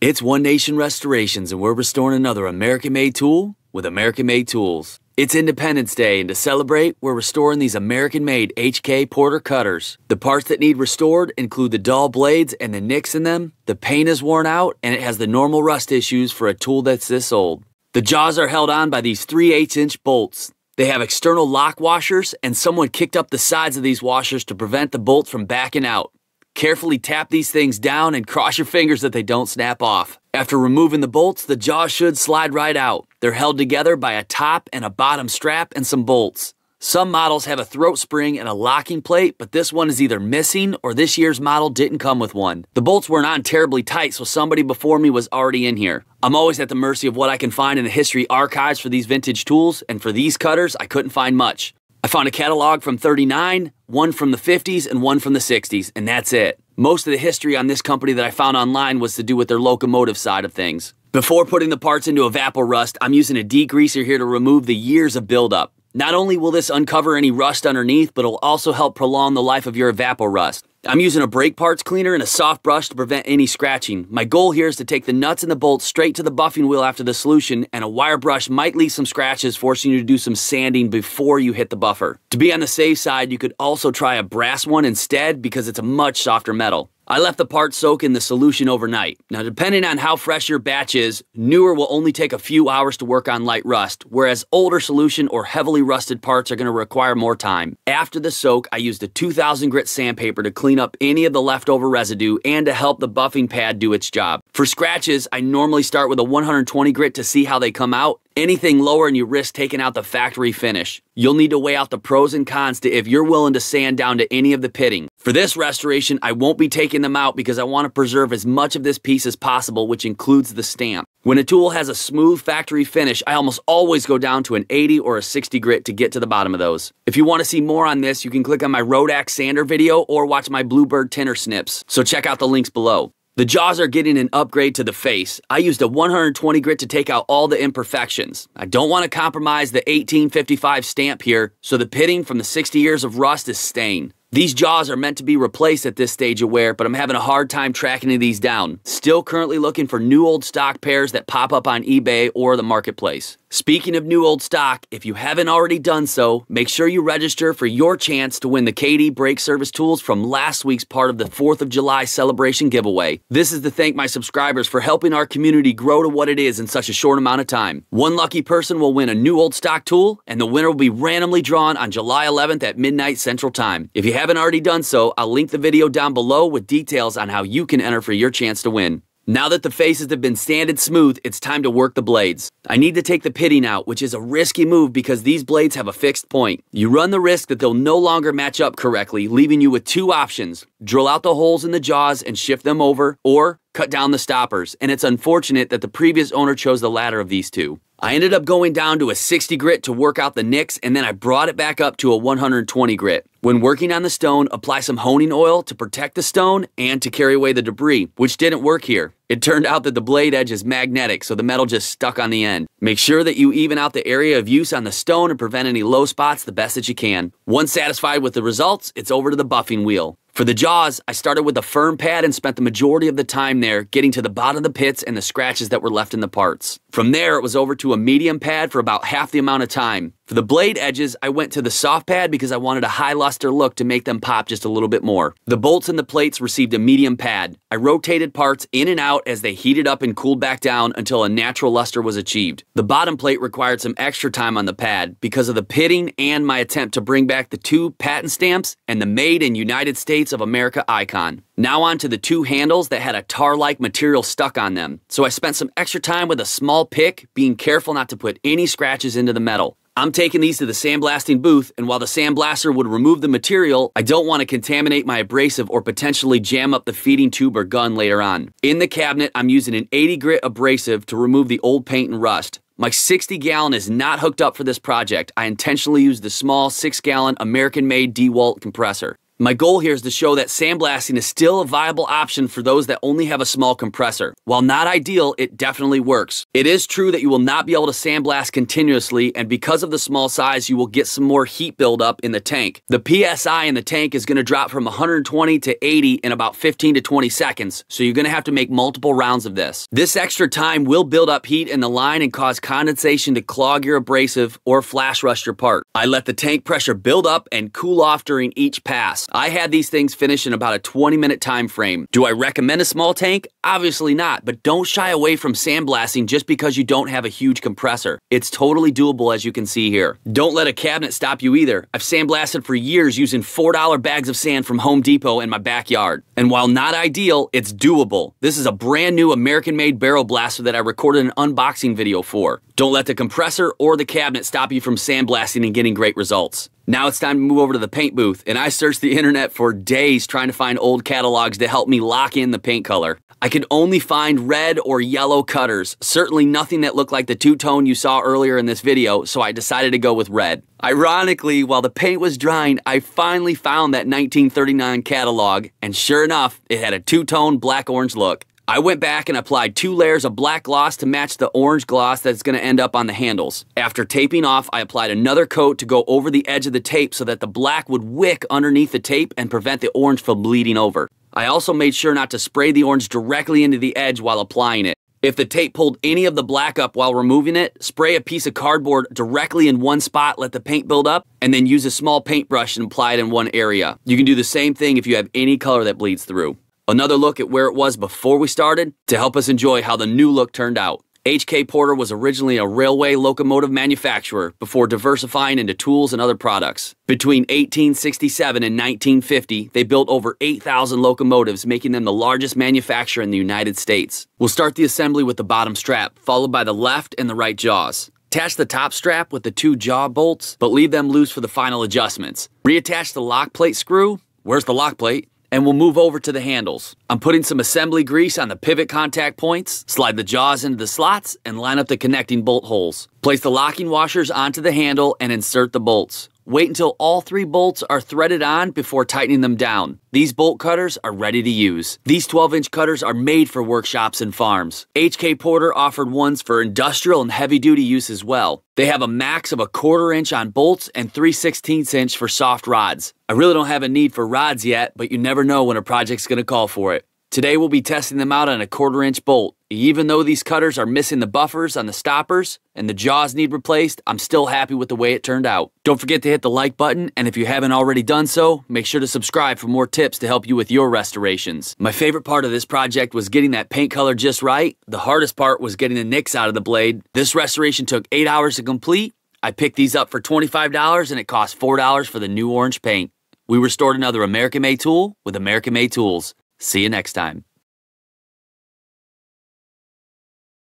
It's One Nation Restorations, and we're restoring another American made tool with American made tools. It's Independence Day, and to celebrate, we're restoring these American made HK Porter cutters. The parts that need restored include the dull blades and the nicks in them, the paint is worn out, and it has the normal rust issues for a tool that's this old. The jaws are held on by these 3 8 inch bolts. They have external lock washers, and someone kicked up the sides of these washers to prevent the bolt from backing out. Carefully tap these things down and cross your fingers that they don't snap off. After removing the bolts, the jaw should slide right out. They're held together by a top and a bottom strap and some bolts. Some models have a throat spring and a locking plate, but this one is either missing or this year's model didn't come with one. The bolts weren't on terribly tight, so somebody before me was already in here. I'm always at the mercy of what I can find in the history archives for these vintage tools, and for these cutters, I couldn't find much. I found a catalog from 39, one from the 50s, and one from the 60s, and that's it. Most of the history on this company that I found online was to do with their locomotive side of things. Before putting the parts into a rust, I'm using a degreaser here to remove the years of buildup. Not only will this uncover any rust underneath, but it'll also help prolong the life of your evaporust. I'm using a brake parts cleaner and a soft brush to prevent any scratching. My goal here is to take the nuts and the bolts straight to the buffing wheel after the solution, and a wire brush might leave some scratches, forcing you to do some sanding before you hit the buffer. To be on the safe side, you could also try a brass one instead because it's a much softer metal. I left the part soak in the solution overnight. Now, depending on how fresh your batch is, newer will only take a few hours to work on light rust, whereas older solution or heavily rusted parts are going to require more time. After the soak, I used a 2000 grit sandpaper to clean up any of the leftover residue and to help the buffing pad do its job. For scratches, I normally start with a 120 grit to see how they come out Anything lower and you risk taking out the factory finish. You'll need to weigh out the pros and cons to if you're willing to sand down to any of the pitting. For this restoration, I won't be taking them out because I want to preserve as much of this piece as possible, which includes the stamp. When a tool has a smooth factory finish, I almost always go down to an 80 or a 60 grit to get to the bottom of those. If you want to see more on this, you can click on my Rodak sander video or watch my Bluebird tenor snips, so check out the links below. The jaws are getting an upgrade to the face. I used a 120 grit to take out all the imperfections. I don't want to compromise the 1855 stamp here, so the pitting from the 60 years of rust is staying. These jaws are meant to be replaced at this stage of wear, but I'm having a hard time tracking these down. Still currently looking for new old stock pairs that pop up on eBay or the marketplace. Speaking of new old stock, if you haven't already done so, make sure you register for your chance to win the KD brake service tools from last week's part of the 4th of July celebration giveaway. This is to thank my subscribers for helping our community grow to what it is in such a short amount of time. One lucky person will win a new old stock tool, and the winner will be randomly drawn on July 11th at midnight Central Time. If you haven't already done so, I'll link the video down below with details on how you can enter for your chance to win. Now that the faces have been sanded smooth, it's time to work the blades. I need to take the pitting out, which is a risky move because these blades have a fixed point. You run the risk that they'll no longer match up correctly, leaving you with two options. Drill out the holes in the jaws and shift them over, or cut down the stoppers, and it's unfortunate that the previous owner chose the latter of these two. I ended up going down to a 60 grit to work out the nicks, and then I brought it back up to a 120 grit. When working on the stone, apply some honing oil to protect the stone and to carry away the debris, which didn't work here. It turned out that the blade edge is magnetic, so the metal just stuck on the end. Make sure that you even out the area of use on the stone and prevent any low spots the best that you can. Once satisfied with the results, it's over to the buffing wheel. For the jaws, I started with a firm pad and spent the majority of the time there, getting to the bottom of the pits and the scratches that were left in the parts. From there, it was over to a medium pad for about half the amount of time. For the blade edges, I went to the soft pad because I wanted a high luster look to make them pop just a little bit more. The bolts and the plates received a medium pad. I rotated parts in and out as they heated up and cooled back down until a natural luster was achieved. The bottom plate required some extra time on the pad because of the pitting and my attempt to bring back the two patent stamps and the Made in United States of America icon. Now on to the two handles that had a tar-like material stuck on them. So I spent some extra time with a small pick, being careful not to put any scratches into the metal. I'm taking these to the sandblasting booth, and while the sandblaster would remove the material, I don't want to contaminate my abrasive or potentially jam up the feeding tube or gun later on. In the cabinet, I'm using an 80 grit abrasive to remove the old paint and rust. My 60 gallon is not hooked up for this project. I intentionally used the small 6 gallon American made DeWalt compressor. My goal here is to show that sandblasting is still a viable option for those that only have a small compressor. While not ideal, it definitely works. It is true that you will not be able to sandblast continuously, and because of the small size, you will get some more heat buildup in the tank. The PSI in the tank is going to drop from 120 to 80 in about 15 to 20 seconds, so you're going to have to make multiple rounds of this. This extra time will build up heat in the line and cause condensation to clog your abrasive or flash rust your part. I let the tank pressure build up and cool off during each pass. I had these things finish in about a 20 minute time frame. Do I recommend a small tank? Obviously not, but don't shy away from sandblasting just because you don't have a huge compressor. It's totally doable as you can see here. Don't let a cabinet stop you either. I've sandblasted for years using $4 bags of sand from Home Depot in my backyard. And while not ideal, it's doable. This is a brand new American-made barrel blaster that I recorded an unboxing video for. Don't let the compressor or the cabinet stop you from sandblasting and getting great results. Now it's time to move over to the paint booth, and I searched the internet for days trying to find old catalogs to help me lock in the paint color. I could only find red or yellow cutters, certainly nothing that looked like the two-tone you saw earlier in this video, so I decided to go with red. Ironically, while the paint was drying, I finally found that 1939 catalog, and sure enough, it had a two-tone black-orange look. I went back and applied two layers of black gloss to match the orange gloss that's going to end up on the handles. After taping off, I applied another coat to go over the edge of the tape so that the black would wick underneath the tape and prevent the orange from bleeding over. I also made sure not to spray the orange directly into the edge while applying it. If the tape pulled any of the black up while removing it, spray a piece of cardboard directly in one spot, let the paint build up, and then use a small paintbrush and apply it in one area. You can do the same thing if you have any color that bleeds through. Another look at where it was before we started to help us enjoy how the new look turned out. HK Porter was originally a railway locomotive manufacturer before diversifying into tools and other products. Between 1867 and 1950, they built over 8,000 locomotives, making them the largest manufacturer in the United States. We'll start the assembly with the bottom strap, followed by the left and the right jaws. Attach the top strap with the two jaw bolts, but leave them loose for the final adjustments. Reattach the lock plate screw. Where's the lock plate? and we'll move over to the handles. I'm putting some assembly grease on the pivot contact points, slide the jaws into the slots, and line up the connecting bolt holes. Place the locking washers onto the handle and insert the bolts. Wait until all three bolts are threaded on before tightening them down. These bolt cutters are ready to use. These 12-inch cutters are made for workshops and farms. HK Porter offered ones for industrial and heavy-duty use as well. They have a max of a quarter inch on bolts and 3 16 inch for soft rods. I really don't have a need for rods yet, but you never know when a project's going to call for it. Today we'll be testing them out on a quarter inch bolt. Even though these cutters are missing the buffers on the stoppers and the jaws need replaced, I'm still happy with the way it turned out. Don't forget to hit the like button, and if you haven't already done so, make sure to subscribe for more tips to help you with your restorations. My favorite part of this project was getting that paint color just right. The hardest part was getting the nicks out of the blade. This restoration took 8 hours to complete. I picked these up for $25 and it cost $4 for the new orange paint. We restored another American-made tool with American-made tools. See you next time.